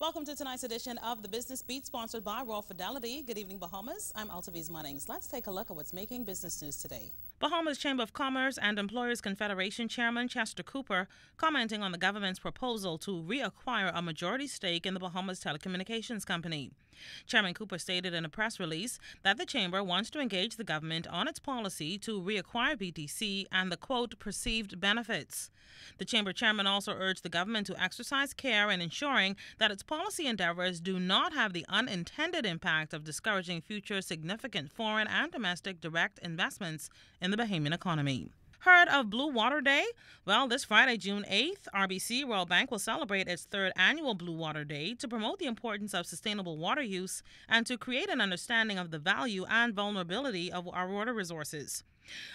Welcome to tonight's edition of The Business Beat, sponsored by Royal Fidelity. Good evening, Bahamas. I'm Altaviz Munnings. Let's take a look at what's making business news today. Bahamas Chamber of Commerce and Employers Confederation Chairman Chester Cooper commenting on the government's proposal to reacquire a majority stake in the Bahamas Telecommunications Company. Chairman Cooper stated in a press release that the chamber wants to engage the government on its policy to reacquire BTC and the quote perceived benefits. The chamber chairman also urged the government to exercise care in ensuring that its policy endeavors do not have the unintended impact of discouraging future significant foreign and domestic direct investments in the Bahamian economy. Heard of Blue Water Day? Well, this Friday, June 8th, RBC Royal Bank will celebrate its third annual Blue Water Day to promote the importance of sustainable water use and to create an understanding of the value and vulnerability of our water resources.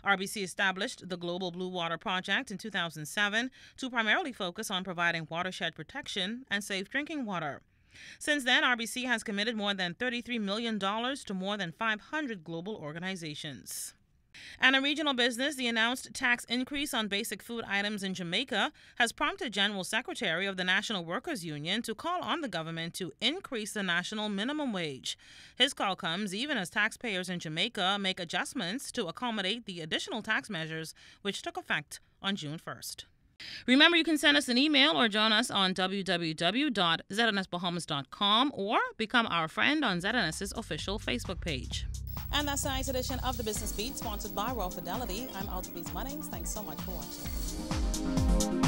RBC established the Global Blue Water Project in 2007 to primarily focus on providing watershed protection and safe drinking water. Since then, RBC has committed more than $33 million to more than 500 global organizations. And a regional business, the announced tax increase on basic food items in Jamaica has prompted General Secretary of the National Workers Union to call on the government to increase the national minimum wage. His call comes even as taxpayers in Jamaica make adjustments to accommodate the additional tax measures which took effect on June 1st. Remember, you can send us an email or join us on www.znsbahamas.com or become our friend on ZNS's official Facebook page. And that's tonight's edition of the Business Beat, sponsored by Royal Fidelity. I'm Alta Money. Thanks so much for watching.